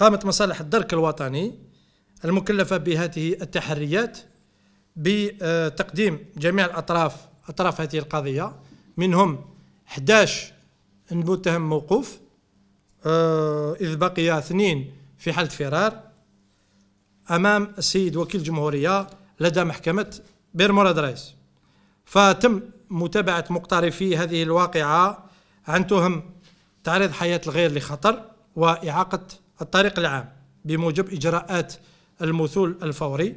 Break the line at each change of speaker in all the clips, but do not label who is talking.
قامت مصالح الدرك الوطني المكلفة بهذه التحريات بتقديم جميع الأطراف أطراف هذه القضية منهم 11 متهم موقوف آه، إذ بقي اثنين في حالة فرار أمام السيد وكيل الجمهورية لدى محكمة بير مراد رايس فتم متابعة مقترفي هذه الواقعة عن تهم تعريض حياة الغير لخطر وإعاقة الطريق العام بموجب إجراءات المثول الفوري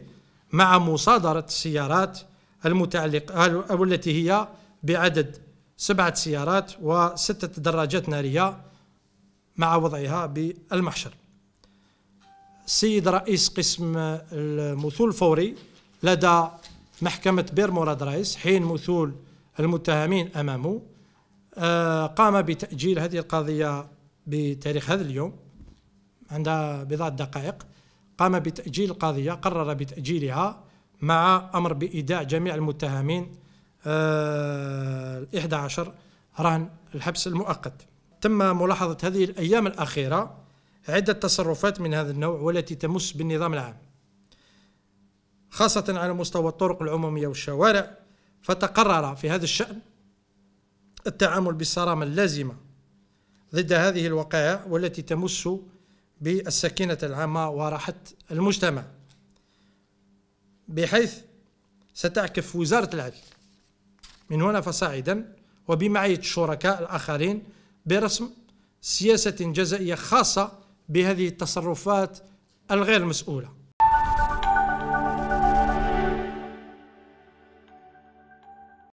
مع مصادرة السيارات المتعلقة أو التي هي بعدد سبعة سيارات وستة دراجات نارية مع وضعها بالمحشر السيد رئيس قسم المثول الفوري لدى محكمة بير مراد رايس حين مثول المتهمين أمامه آه، قام بتأجيل هذه القضية بتاريخ هذا اليوم عندها بضعة دقائق قام بتأجيل القضية قرر بتأجيلها مع أمر بإيداع جميع المتهمين الإحدى آه، عشر رهن الحبس المؤقت تم ملاحظة هذه الأيام الأخيرة عدة تصرفات من هذا النوع والتي تمس بالنظام العام خاصة على مستوى الطرق العمومية والشوارع فتقرر في هذا الشأن التعامل بالصرامة اللازمة ضد هذه الوقائع والتي تمس بالسكينة العامة وراحة المجتمع بحيث ستعكف وزارة العدل من هنا فصاعدا وبمعية الشركاء الآخرين برسم سياسة جزائية خاصة بهذه التصرفات الغير مسؤولة